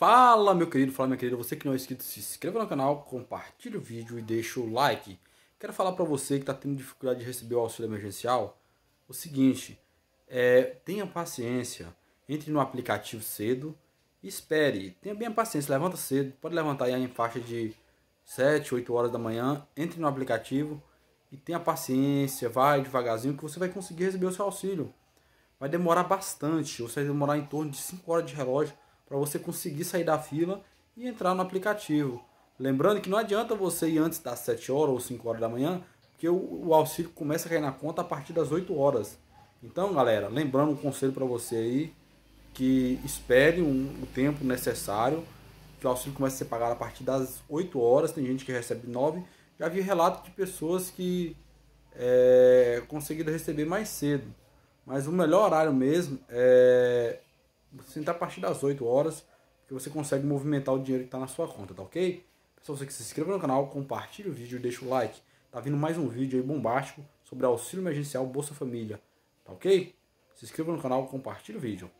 Fala meu querido, fala minha querida, você que não é inscrito, se inscreva no canal, compartilhe o vídeo e deixa o like. Quero falar para você que está tendo dificuldade de receber o auxílio emergencial, o seguinte, é, tenha paciência, entre no aplicativo cedo e espere, tenha bem a paciência, levanta cedo, pode levantar aí em faixa de 7, 8 horas da manhã, entre no aplicativo e tenha paciência, vai devagarzinho que você vai conseguir receber o seu auxílio. Vai demorar bastante, você vai demorar em torno de 5 horas de relógio para você conseguir sair da fila e entrar no aplicativo. Lembrando que não adianta você ir antes das 7 horas ou 5 horas da manhã, porque o, o auxílio começa a cair na conta a partir das 8 horas. Então, galera, lembrando um conselho para você aí, que espere um, o tempo necessário, que o auxílio começa a ser pago a partir das 8 horas, tem gente que recebe 9. Já vi relato de pessoas que é, conseguiram receber mais cedo. Mas o melhor horário mesmo é sentar a partir das 8 horas, que você consegue movimentar o dinheiro que está na sua conta, tá ok? Pessoal, você que se inscreva no canal, compartilhe o vídeo e deixa o like. Tá vindo mais um vídeo aí bombástico sobre auxílio emergencial Bolsa Família, tá ok? Se inscreva no canal, compartilhe o vídeo.